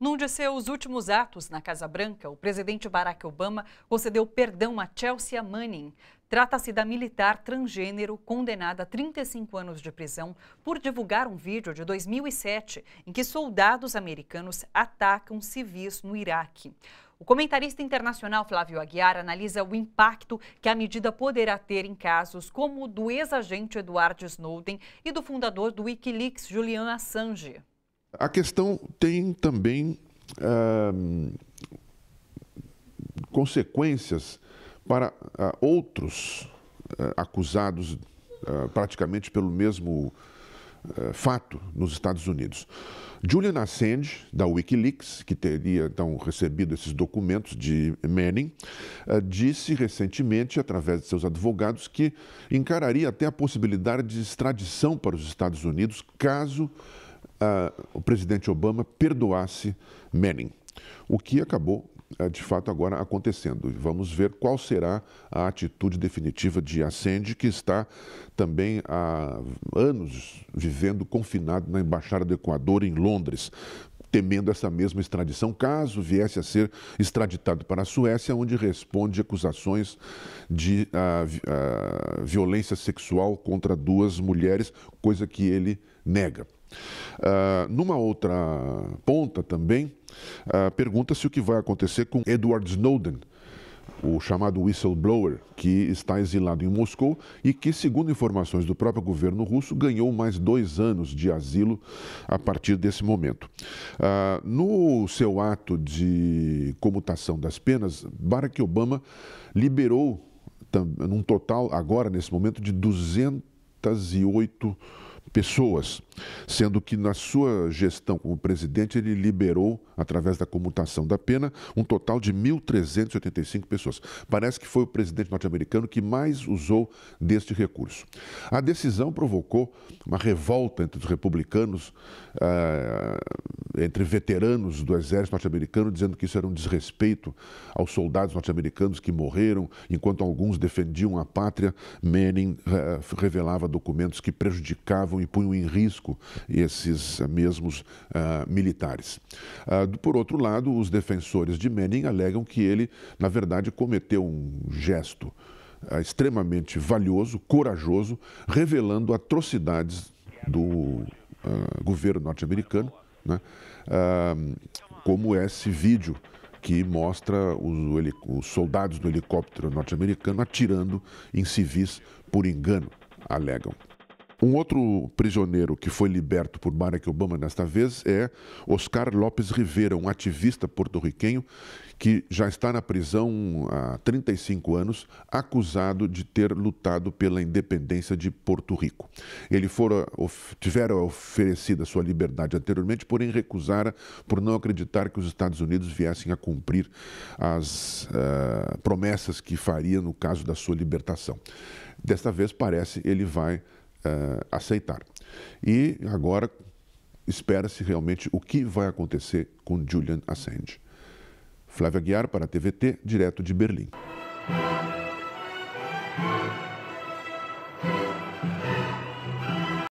Num de seus últimos atos na Casa Branca, o presidente Barack Obama concedeu perdão a Chelsea Manning. Trata-se da militar transgênero condenada a 35 anos de prisão por divulgar um vídeo de 2007 em que soldados americanos atacam civis no Iraque. O comentarista internacional Flávio Aguiar analisa o impacto que a medida poderá ter em casos como o do ex-agente Edward Snowden e do fundador do Wikileaks, Julian Assange. A questão tem também eh, consequências para eh, outros eh, acusados praticamente pelo mesmo fato nos Estados Unidos. Julian Assange, da Wikileaks, que teria então recebido esses documentos de Manning, disse recentemente, através de seus advogados, que encararia até a possibilidade de extradição para os Estados Unidos caso o presidente Obama perdoasse Manning, o que acabou eh, de fato agora acontecendo. Vamos ver qual será a atitude definitiva de Assange, que está também há anos vivendo confinado na Embaixada do Equador em Londres. Temendo essa mesma extradição, caso viesse a ser extraditado para a Suécia, onde responde acusações de uh, uh, violência sexual contra duas mulheres, coisa que ele nega. Uh, numa outra ponta também, uh, pergunta-se o que vai acontecer com Edward Snowden, o chamado whistleblower, que está exilado em Moscou e que, segundo informações do próprio governo russo, ganhou mais dois anos de asilo a partir desse momento. Uh, no seu ato de comutação das penas, Barack Obama liberou, num total, agora nesse momento, de 208 pessoas pessoas, sendo que na sua gestão como presidente ele liberou, através da comutação da pena, um total de 1.385 pessoas. Parece que foi o presidente norte-americano que mais usou deste recurso. A decisão provocou uma revolta entre os republicanos, uh, entre veteranos do exército norte-americano, dizendo que isso era um desrespeito aos soldados norte-americanos que morreram, enquanto alguns defendiam a pátria, Manning uh, eh, revelava documentos que prejudicavam e punham em risco esses eh, mesmos ah, militares. Ah, por outro lado, os defensores de Manning alegam que ele, na verdade, cometeu um gesto ah, extremamente valioso, corajoso, revelando atrocidades do governo norte-americano, né? como esse vídeo que mostra os, os, soldados do helicóptero norte-americano atirando em civis por engano, alegam. Um outro prisioneiro que foi liberto por Barack Obama nesta vez é Oscar Lopes Rivera, um ativista porto-riquenho que já está na prisão há 35 anos, acusado de ter lutado pela independência de Porto Rico. Ele fora, of, tivera oferecida sua liberdade anteriormente, porém recusara por não acreditar que os Estados Unidos viessem a cumprir as uh, promessas que faria no caso da sua libertação. Desta vez, parece, ele vai uh, aceitar. E agora espera-se realmente o que vai acontecer com Julian Assange. Flávia Guiar para a TVT, direto de Berlim.